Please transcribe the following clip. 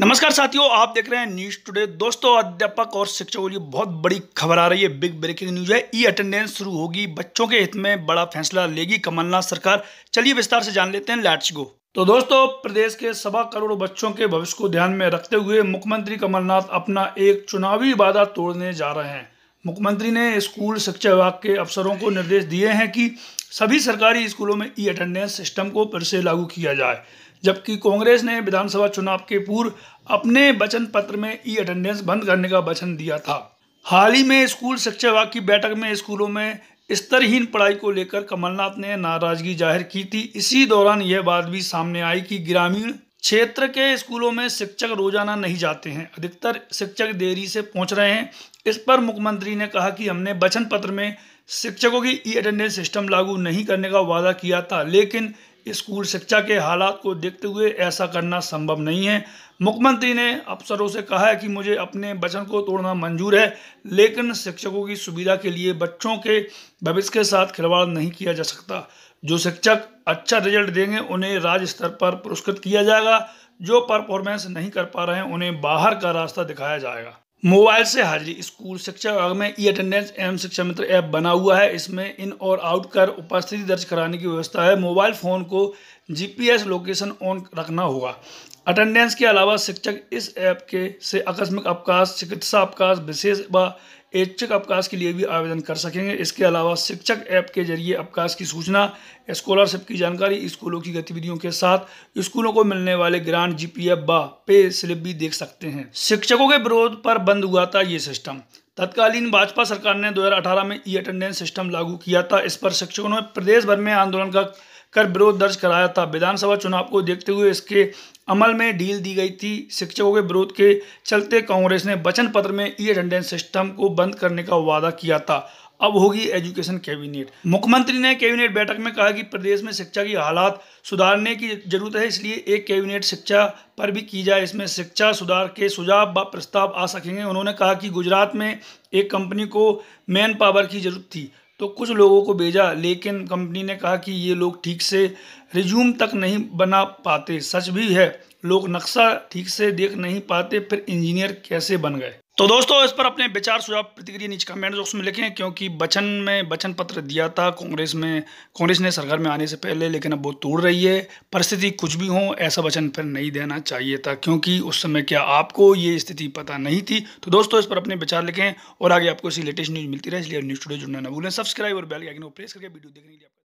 नमस्कार साथियों आप देख रहे हैं न्यूज टुडे दोस्तों अध्यापक और शिक्षकों के लिए बहुत बड़ी खबर आ रही है बिग ब्रेकिंग न्यूज है ई अटेंडेंस शुरू होगी बच्चों के हित में बड़ा फैसला लेगी कमलनाथ सरकार चलिए विस्तार से जान लेते हैं लेट्स गो तो दोस्तों प्रदेश के सवा करोड़ बच्चों के भविष्य को ध्यान में रखते हुए मुख्यमंत्री कमलनाथ अपना एक चुनावी वादा तोड़ने जा रहे हैं मुख्यमंत्री ने स्कूल शिक्षा विभाग के अफसरों को निर्देश दिए हैं कि सभी सरकारी स्कूलों में ई अटेंडेंस सिस्टम को फिर से लागू किया जाए जबकि कांग्रेस ने विधानसभा चुनाव के पूर्व अपने वचन पत्र में ई अटेंडेंस बंद करने का वचन दिया था हाल ही में स्कूल शिक्षा विभाग की बैठक में स्कूलों में स्तरहीन पढ़ाई को लेकर कमलनाथ ने नाराजगी जाहिर की थी इसी दौरान यह बात भी सामने आई कि ग्रामीण क्षेत्र के स्कूलों में शिक्षक रोजाना नहीं जाते हैं अधिकतर शिक्षक देरी से पहुंच रहे हैं इस पर मुख्यमंत्री ने कहा कि हमने वचन पत्र में शिक्षकों की ई अटेंडेंस सिस्टम लागू नहीं करने का वादा किया था लेकिन स्कूल शिक्षा के हालात को देखते हुए ऐसा करना संभव नहीं है मुख्यमंत्री ने अफसरों से कहा है कि मुझे अपने वचन को तोड़ना मंजूर है लेकिन शिक्षकों की सुविधा के लिए बच्चों के भविष्य के साथ खिलवाड़ नहीं किया जा सकता जो शिक्षक अच्छा रिजल्ट देंगे उन्हें राज्य स्तर पर पुरस्कृत किया जाएगा जो परफॉर्मेंस नहीं कर पा रहे हैं उन्हें बाहर का रास्ता दिखाया जाएगा मोबाइल से हाजिरी स्कूल शिक्षा विभाग में ई अटेंडेंस एवं शिक्षा मित्र ऐप बना हुआ है इसमें इन और आउट कर उपस्थिति दर्ज कराने की व्यवस्था है मोबाइल फ़ोन को जीपीएस लोकेशन ऑन रखना होगा अटेंडेंस के अलावा शिक्षक इस ऐप के से आकस्मिक अवकाश चिकित्सा अवकाश विशेष व ऐच्छिक अवकाश के लिए भी आवेदन कर सकेंगे इसके अलावा शिक्षक ऐप के जरिए अवकाश की सूचना स्कॉलरशिप की जानकारी स्कूलों की गतिविधियों के साथ स्कूलों को मिलने वाले ग्रांट जीपीएफ व पे स्लिप भी देख सकते हैं शिक्षकों के विरोध पर बंद हुआ था ये सिस्टम तत्कालीन भाजपा सरकार ने 2018 में ई अटेंडेंस सिस्टम लागू किया था इस पर शिक्षकों ने प्रदेश भर में आंदोलन का कर विरोध दर्ज कराया था विधानसभा चुनाव को देखते हुए इसके अमल में ढील दी गई थी शिक्षकों के विरोध के चलते कांग्रेस ने वचन पत्र में ई अटेंडेंस सिस्टम को बंद करने का वादा किया था अब होगी एजुकेशन कैबिनेट मुख्यमंत्री ने कैबिनेट बैठक में कहा कि प्रदेश में शिक्षा की हालात सुधारने की जरूरत है इसलिए एक कैबिनेट शिक्षा पर भी की जाए इसमें शिक्षा सुधार के सुझाव व प्रस्ताव आ सकेंगे उन्होंने कहा कि गुजरात में एक कंपनी को मैन पावर की जरूरत थी तो कुछ लोगों को भेजा लेकिन कंपनी ने कहा कि ये लोग ठीक से रिज्यूम तक नहीं बना पाते सच भी है लोग नक्शा ठीक से देख नहीं पाते फिर इंजीनियर कैसे बन गए तो दोस्तों इस पर अपने विचार सुझाव प्रतिक्रिया नीचे कमेंट बॉक्स में लिखें क्योंकि बचन में बचन पत्र दिया था कांग्रेस में कांग्रेस ने सरकार में आने से पहले लेकिन अब वो तोड़ रही है परिस्थिति कुछ भी हो ऐसा वचन फिर नहीं देना चाहिए था क्योंकि उस समय क्या आपको ये स्थिति पता नहीं थी तो दोस्तों इस पर अपने विचार लिखें और आगे आपको इसी लेटेस्ट न्यूज़ मिलती रहे इसलिए न्यूज़ टूडे जुड़ना न भूलें सब्सक्राइब और बेल आइकन को प्रेस करके वीडियो देखने के लिए